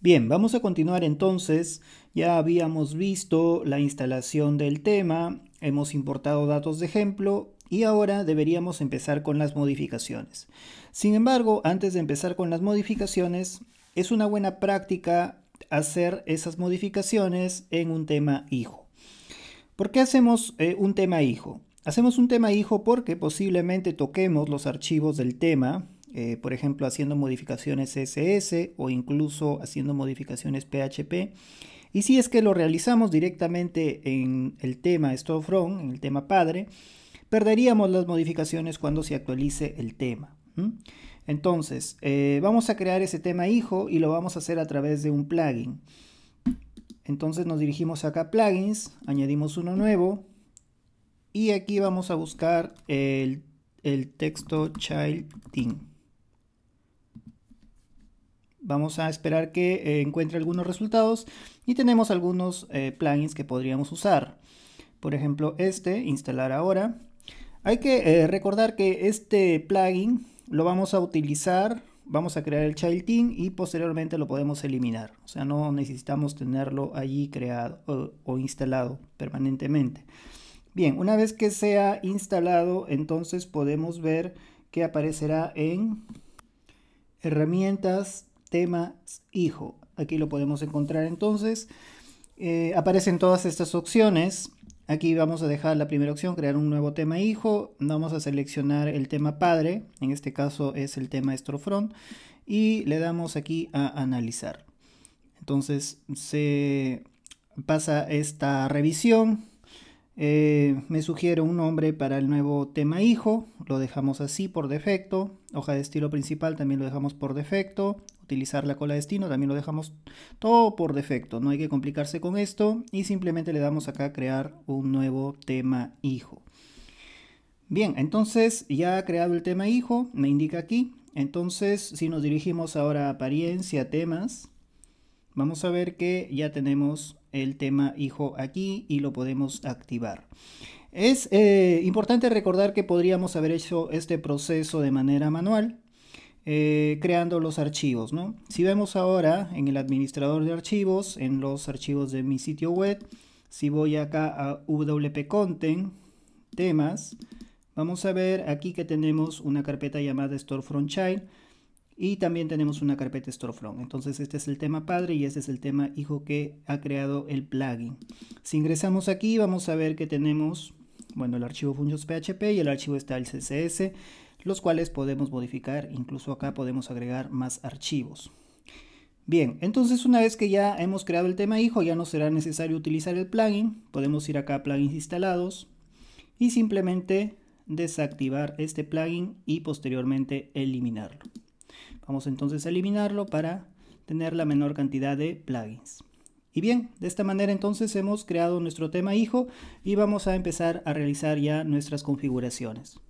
Bien, vamos a continuar entonces. Ya habíamos visto la instalación del tema, hemos importado datos de ejemplo y ahora deberíamos empezar con las modificaciones. Sin embargo, antes de empezar con las modificaciones, es una buena práctica hacer esas modificaciones en un tema hijo. ¿Por qué hacemos eh, un tema hijo? Hacemos un tema hijo porque posiblemente toquemos los archivos del tema eh, por ejemplo haciendo modificaciones CSS o incluso haciendo modificaciones PHP. Y si es que lo realizamos directamente en el tema From, en el tema padre, perderíamos las modificaciones cuando se actualice el tema. Entonces, eh, vamos a crear ese tema hijo y lo vamos a hacer a través de un plugin. Entonces nos dirigimos acá a plugins, añadimos uno nuevo y aquí vamos a buscar el, texto child theme. Vamos a esperar que eh, encuentre algunos resultados y tenemos algunos eh, plugins que podríamos usar. Por ejemplo, este, instalar ahora. Hay que eh, recordar que este plugin lo vamos a utilizar, vamos a crear el child team y posteriormente lo podemos eliminar. O sea, no necesitamos tenerlo allí creado o, o instalado permanentemente. Bien, una vez que sea instalado, entonces podemos ver que aparecerá en herramientas tema hijo. Aquí lo podemos encontrar entonces. Eh, aparecen todas estas opciones. Aquí vamos a dejar la primera opción, crear un nuevo tema hijo. Vamos a seleccionar el tema padre, en este caso es el tema estrofrón, y le damos aquí a analizar. Entonces se pasa esta revisión eh, me sugiero un nombre para el nuevo tema hijo, lo dejamos así por defecto. Hoja de estilo principal también lo dejamos por defecto. Utilizar la cola de destino también lo dejamos todo por defecto, no hay que complicarse con esto. Y simplemente le damos acá a crear un nuevo tema hijo. Bien, entonces ya ha creado el tema hijo, me indica aquí. Entonces si nos dirigimos ahora a apariencia, temas, vamos a ver que ya tenemos el tema hijo aquí y lo podemos activar. Es eh, importante recordar que podríamos haber hecho este proceso de manera manual, eh, creando los archivos. Si vemos ahora en el administrador de archivos, en los archivos de mi sitio web, si voy acá a WP Content, temas, vamos a ver aquí que tenemos una carpeta llamada Storefront Child, y también tenemos una carpeta Storefront. Entonces este es el tema padre y este es el tema hijo que ha creado el plugin. Si ingresamos aquí vamos a ver que tenemos, bueno, el archivo functions.php y el archivo está los cuales podemos modificar. Incluso acá podemos agregar más archivos. Bien, entonces una vez que ya hemos creado el tema hijo, ya no será necesario utilizar el plugin. Podemos ir acá a plugins instalados y simplemente desactivar este plugin y posteriormente eliminarlo. Vamos entonces a eliminarlo para tener la menor cantidad de plugins. Y bien, de esta manera entonces hemos creado nuestro tema hijo y vamos a empezar a realizar ya nuestras configuraciones.